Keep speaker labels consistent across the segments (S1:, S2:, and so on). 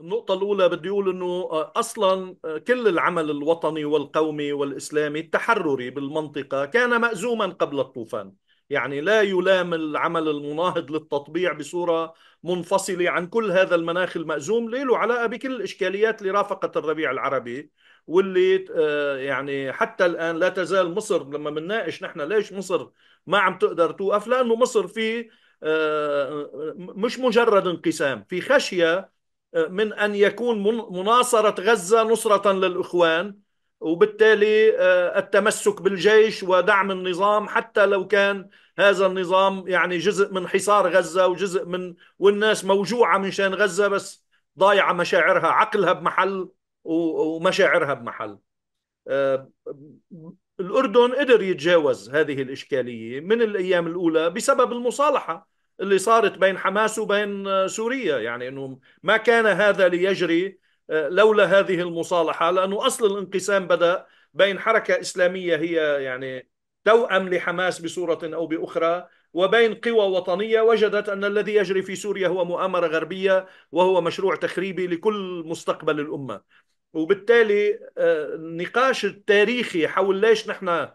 S1: النقطة الأولى بدي أقول أنه آه، أصلا آه، كل العمل الوطني والقومي والإسلامي التحرري بالمنطقة كان مأزوما قبل الطوفان يعني لا يلام العمل المناهض للتطبيع بصورة منفصلة عن كل هذا المناخ المأزوم له علاقة بكل الإشكاليات اللي رافقت الربيع العربي واللي آه، يعني حتى الآن لا تزال مصر لما بنناقش نحن ليش مصر ما عم تقدر توقف لأنه مصر في مش مجرد انقسام في خشية آه، من أن يكون مناصرة غزة نصرة للإخوان وبالتالي آه، التمسك بالجيش ودعم النظام حتى لو كان هذا النظام يعني جزء من حصار غزة وجزء من والناس موجوعة من شان غزة بس ضايعة مشاعرها عقلها بمحل ومشاعرها بمحل آه، الأردن قدر يتجاوز هذه الإشكالية من الأيام الأولى بسبب المصالحة اللي صارت بين حماس وبين آه، سوريا يعني انه ما كان هذا ليجري آه، لولا هذه المصالحه لانه اصل الانقسام بدا بين حركه اسلاميه هي يعني توأم لحماس بصوره او باخرى وبين قوى وطنيه وجدت ان الذي يجري في سوريا هو مؤامره غربيه وهو مشروع تخريبي لكل مستقبل الامه وبالتالي آه، النقاش التاريخي حول ليش نحن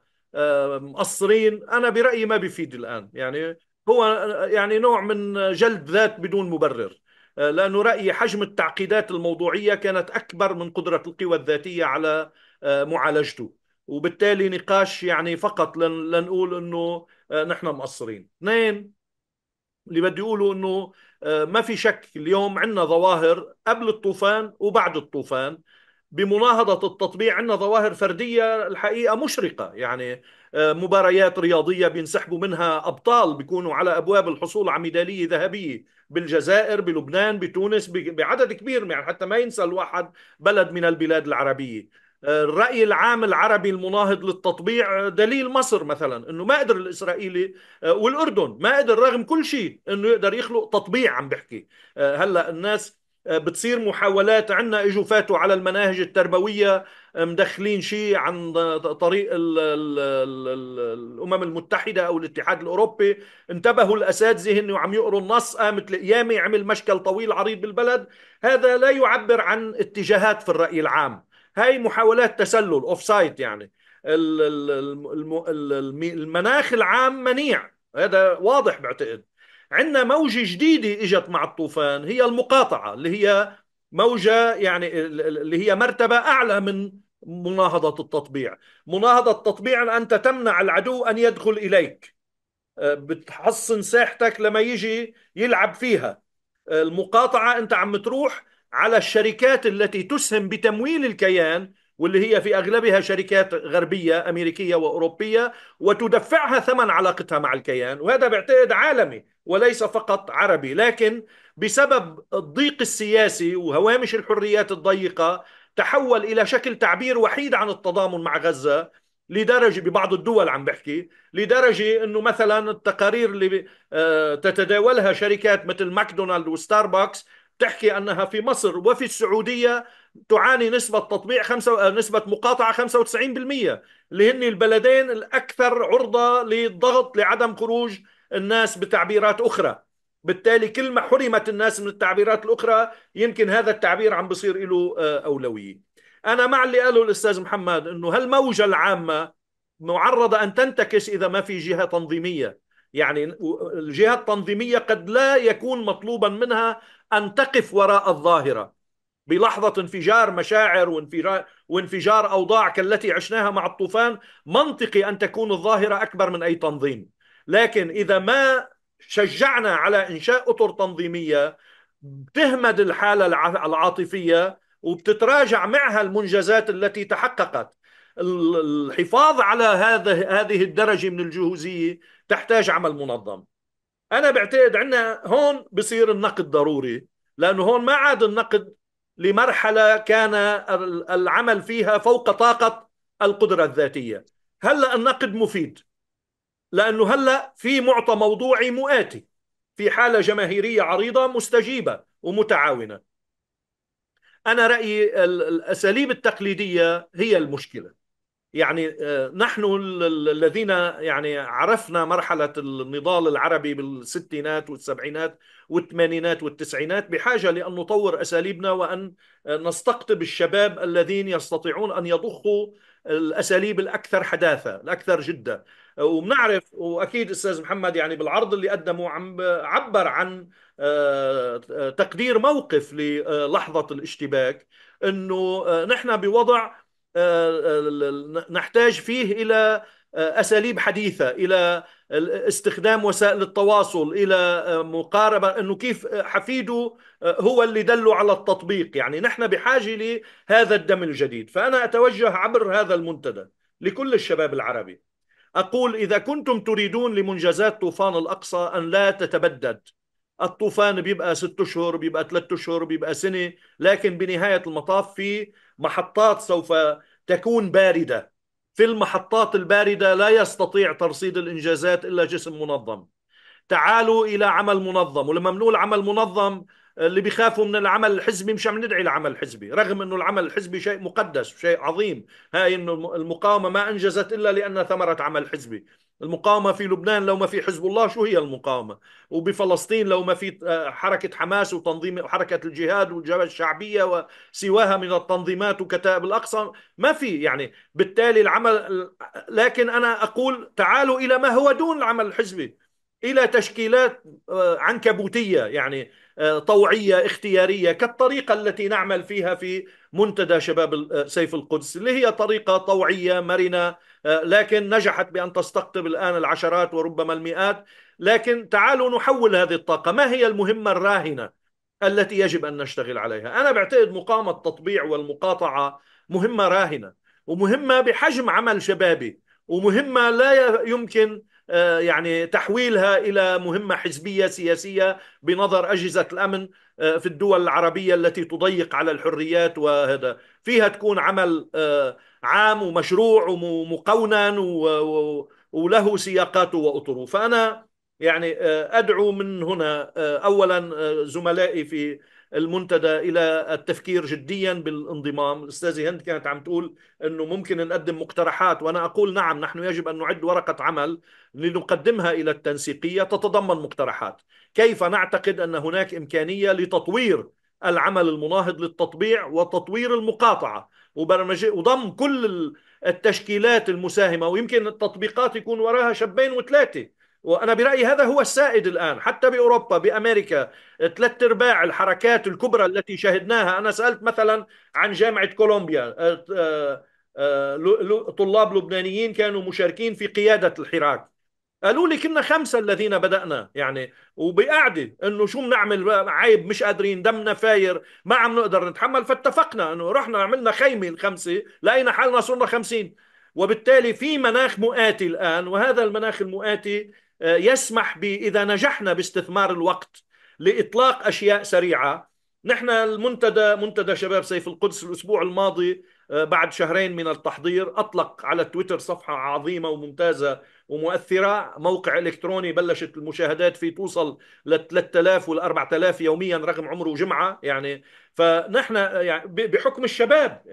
S1: مقصرين انا برايي ما بيفيد الان يعني هو يعني نوع من جلد ذات بدون مبرر آه، لأنه رأيي حجم التعقيدات الموضوعية كانت أكبر من قدرة القوى الذاتية على آه، معالجته وبالتالي نقاش يعني فقط لنقول أنه آه، نحن مقصرين اثنين اللي بدي أقوله أنه ما في شك اليوم عندنا ظواهر قبل الطوفان وبعد الطوفان بمناهضة التطبيع عندنا ظواهر فردية الحقيقة مشرقة يعني آه، مباريات رياضية بينسحبوا منها أبطال بيكونوا على أبواب الحصول على ميدالية ذهبية بالجزائر بلبنان بتونس بعدد كبير يعني حتى ما ينسى الواحد بلد من البلاد العربية آه، الرأي العام العربي المناهض للتطبيع آه، دليل مصر مثلا انه ما قدر الاسرائيلي والاردن ما قدر رغم كل شيء انه يقدر يخلق تطبيع عم بحكي هلا الناس آه، بتصير محاولات عنا اجوا فاتوا على المناهج التربويه آه، مدخلين شيء عن طريق الـ الـ الـ الامم المتحده او الاتحاد الاوروبي انتبهوا الاساتذه انه عم يقروا النص قامت آه، القيامه عمل مشكل طويل عريض بالبلد هذا لا يعبر عن اتجاهات في الراي العام هاي محاولات تسلل اوف سايت يعني المناخ العام منيع هذا واضح بعتقد عندنا موجة جديدة إجت مع الطوفان هي المقاطعة اللي هي موجة يعني اللي هي مرتبة أعلى من مناهضة التطبيع مناهضة التطبيع أنت تمنع العدو أن يدخل إليك آه، بتحصن ساحتك لما يجي يلعب فيها آه، المقاطعة أنت عم تروح على الشركات التي تسهم بتمويل الكيان واللي هي في اغلبها شركات غربيه امريكيه واوروبيه وتدفعها ثمن علاقتها مع الكيان وهذا بعتقد عالمي وليس فقط عربي لكن بسبب الضيق السياسي وهوامش الحريات الضيقة تحول إلى شكل تعبير وحيد عن التضامن مع غزة لدرجة ببعض الدول عم بحكي لدرجة أنه مثلا التقارير اللي آه، تتداولها شركات مثل ماكدونالد وستاربكس تحكي أنها في مصر وفي السعودية تعاني نسبة تطبيع خمسة آه، نسبة مقاطعة 95% اللي هن البلدين الأكثر عرضة للضغط لعدم خروج الناس بتعبيرات أخرى بالتالي كل ما حرمت الناس من التعبيرات الأخرى يمكن هذا التعبير عم بصير له آه، أولوية أنا مع اللي قاله الأستاذ محمد أنه هالموجة العامة معرضة أن تنتكس إذا ما في جهة تنظيمية يعني الجهة التنظيمية قد لا يكون مطلوبا منها أن تقف وراء الظاهرة بلحظة انفجار مشاعر وانفجار, وانفجار أوضاع كالتي عشناها مع الطوفان منطقي أن تكون الظاهرة أكبر من أي تنظيم لكن إذا ما شجعنا على إنشاء أطر تنظيمية بتهمد الحالة العاطفية وبتتراجع معها المنجزات التي تحققت الحفاظ على هذه هذه الدرجة من الجهوزية تحتاج عمل منظم أنا بعتقد عندنا هون بصير النقد ضروري لأنه هون ما عاد النقد لمرحلة كان العمل فيها فوق طاقة القدرة الذاتية هلأ النقد مفيد لأنه هلأ في معطى موضوعي مؤاتي في حالة جماهيرية عريضة مستجيبة ومتعاونة أنا رأيي الأساليب التقليدية هي المشكلة يعني آه، نحن الذين يعني عرفنا مرحلة النضال العربي بالستينات والسبعينات والثمانينات والتسعينات بحاجة لأن نطور أساليبنا وأن نستقطب الشباب الذين يستطيعون أن يضخوا الأساليب الأكثر حداثة الأكثر جدة وبنعرف واكيد استاذ محمد يعني بالعرض اللي قدمه عم عبر عن آه، تقدير موقف للحظه الاشتباك انه آه، نحن بوضع آه، نحتاج فيه الى اساليب حديثه الى استخدام وسائل التواصل الى مقاربه انه كيف حفيده هو اللي دله على التطبيق يعني نحن بحاجه لهذا الدم الجديد فانا اتوجه عبر هذا المنتدى لكل الشباب العربي أقول إذا كنتم تريدون لمنجزات طوفان الأقصى أن لا تتبدد الطوفان بيبقى ست أشهر بيبقى ثلاثة أشهر بيبقى سنة لكن بنهاية المطاف في محطات سوف تكون باردة في المحطات الباردة لا يستطيع ترصيد الإنجازات إلا جسم منظم تعالوا إلى عمل منظم ولما بنقول عمل منظم اللي بيخافوا من العمل الحزبي مش عم ندعي لعمل حزبي رغم انه العمل الحزبي شيء مقدس شيء عظيم هاي انه المقاومه ما انجزت الا لانها ثمره عمل حزبي المقاومه في لبنان لو ما في حزب الله شو هي المقاومه وبفلسطين لو ما في آه، حركه حماس وتنظيم وحركه الجهاد والجبهه الشعبيه وسواها من التنظيمات وكتائب الاقصى ما في يعني بالتالي العمل لكن انا اقول تعالوا الى ما هو دون العمل الحزبي الى تشكيلات آه، عنكبوتيه يعني طوعيه اختياريه كالطريقه التي نعمل فيها في منتدى شباب آه، سيف القدس اللي هي طريقه طوعيه مرنه آه، لكن نجحت بان تستقطب الان العشرات وربما المئات لكن تعالوا نحول هذه الطاقه ما هي المهمه الراهنه التي يجب ان نشتغل عليها انا بعتقد مقام التطبيع والمقاطعه مهمه راهنه ومهمه بحجم عمل شبابي ومهمه لا يمكن آه، يعني تحويلها إلى مهمة حزبية سياسية بنظر أجهزة الأمن آه، في الدول العربية التي تضيق على الحريات وهذا فيها تكون عمل آه، عام ومشروع ومقونن وله سياقاته وأطره فأنا يعني أدعو من هنا أولا زملائي في المنتدى الى التفكير جديا بالانضمام الاستاذه هند كانت عم تقول انه ممكن نقدم مقترحات وانا اقول نعم نحن يجب ان نعد ورقه عمل لنقدمها الى التنسيقيه تتضمن مقترحات كيف نعتقد ان هناك امكانيه لتطوير العمل المناهض للتطبيع وتطوير المقاطعه وبرمجه وضم كل التشكيلات المساهمه ويمكن التطبيقات يكون وراها شابين وثلاثه وانا برايي هذا هو السائد الان حتى باوروبا بامريكا ثلاث ارباع الحركات الكبرى التي شهدناها انا سالت مثلا عن جامعه كولومبيا آه، آه، آه، طلاب لبنانيين كانوا مشاركين في قياده الحراك قالوا لي كنا خمسه الذين بدانا يعني وبقعده انه شو بنعمل عيب مش قادرين دمنا فاير ما عم نقدر نتحمل فاتفقنا انه رحنا عملنا خيمه الخمسه لقينا حالنا صرنا خمسين وبالتالي في مناخ مؤاتي الان وهذا المناخ المؤاتي آه، يسمح إذا نجحنا باستثمار الوقت لإطلاق أشياء سريعة نحن المنتدى منتدى شباب سيف القدس الأسبوع الماضي آه، بعد شهرين من التحضير أطلق على تويتر صفحة عظيمة وممتازة ومؤثره موقع الكتروني بلشت المشاهدات فيه توصل ل 3000 وال 4000 يوميا رغم عمره جمعه يعني فنحن يعني بحكم الشباب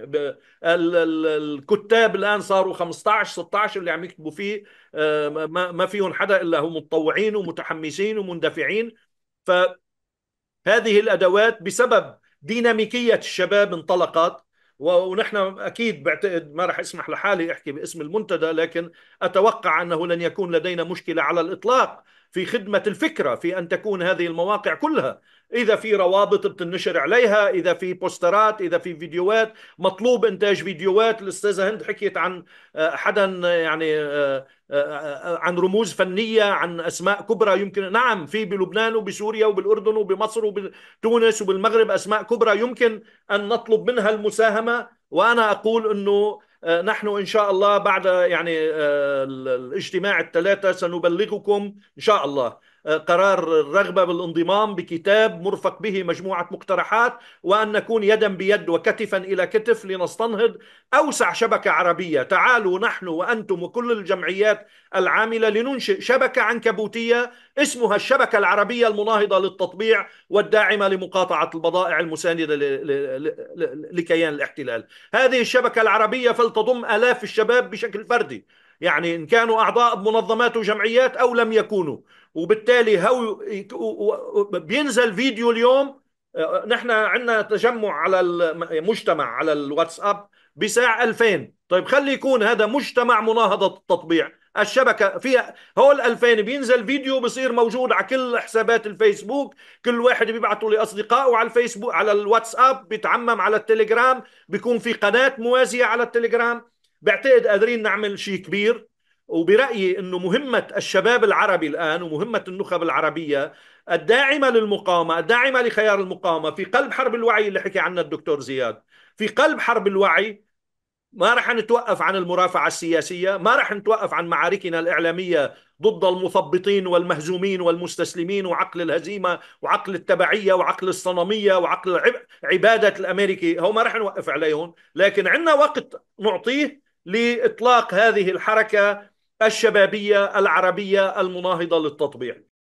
S1: الكتاب الان صاروا 15 16 اللي عم يكتبوا فيه آه، ما فيهم حدا الا هم متطوعين ومتحمسين ومندفعين فهذه الادوات بسبب ديناميكيه الشباب انطلقت ونحن اكيد بعتقد ما راح اسمح لحالي احكي باسم المنتدى لكن اتوقع انه لن يكون لدينا مشكله على الاطلاق في خدمه الفكره في ان تكون هذه المواقع كلها اذا في روابط بتنشر عليها اذا في بوسترات اذا في فيديوهات مطلوب انتاج فيديوهات الاستاذه هند حكيت عن آه، حدا يعني آه، آه، عن رموز فنيه عن اسماء كبرى يمكن نعم في بلبنان وبسوريا وبالاردن وبمصر وبتونس وبالمغرب اسماء كبرى يمكن ان نطلب منها المساهمه وانا اقول انه نحن إن شاء الله بعد يعني الاجتماع الثلاثة سنبلغكم إن شاء الله آه، قرار الرغبة بالانضمام بكتاب مرفق به مجموعة مقترحات وأن نكون يدا بيد وكتفا إلى كتف لنستنهض أوسع شبكة عربية تعالوا نحن وأنتم وكل الجمعيات العاملة لننشئ شبكة عنكبوتية اسمها الشبكة العربية المناهضة للتطبيع والداعمة لمقاطعة البضائع المساندة لكيان الاحتلال هذه الشبكة العربية فلتضم آلاف الشباب بشكل فردي يعني إن كانوا أعضاء بمنظمات وجمعيات أو لم يكونوا وبالتالي هو بينزل فيديو اليوم نحن عندنا تجمع على المجتمع على الواتساب بساعة 2000 طيب خلي يكون هذا مجتمع مناهضة التطبيع الشبكة فيها هول 2000 بينزل فيديو بصير موجود على كل حسابات الفيسبوك كل واحد بيبعته لأصدقائه على الفيسبوك على الواتساب بيتعمم على التليجرام بيكون في قناة موازية على التليجرام بعتقد قادرين نعمل شيء كبير وبرايي انه مهمه الشباب العربي الان ومهمه النخب العربيه الداعمه للمقاومه، الداعمه لخيار المقاومه في قلب حرب الوعي اللي حكي عنها الدكتور زياد، في قلب حرب الوعي ما رح نتوقف عن المرافعه السياسيه، ما رح نتوقف عن معاركنا الاعلاميه ضد المثبطين والمهزومين والمستسلمين وعقل الهزيمه وعقل التبعيه وعقل الصنميه وعقل عباده الامريكي، هو ما رح نوقف عليهم، لكن عندنا وقت نعطيه لاطلاق هذه الحركه الشبابيه العربيه المناهضه للتطبيع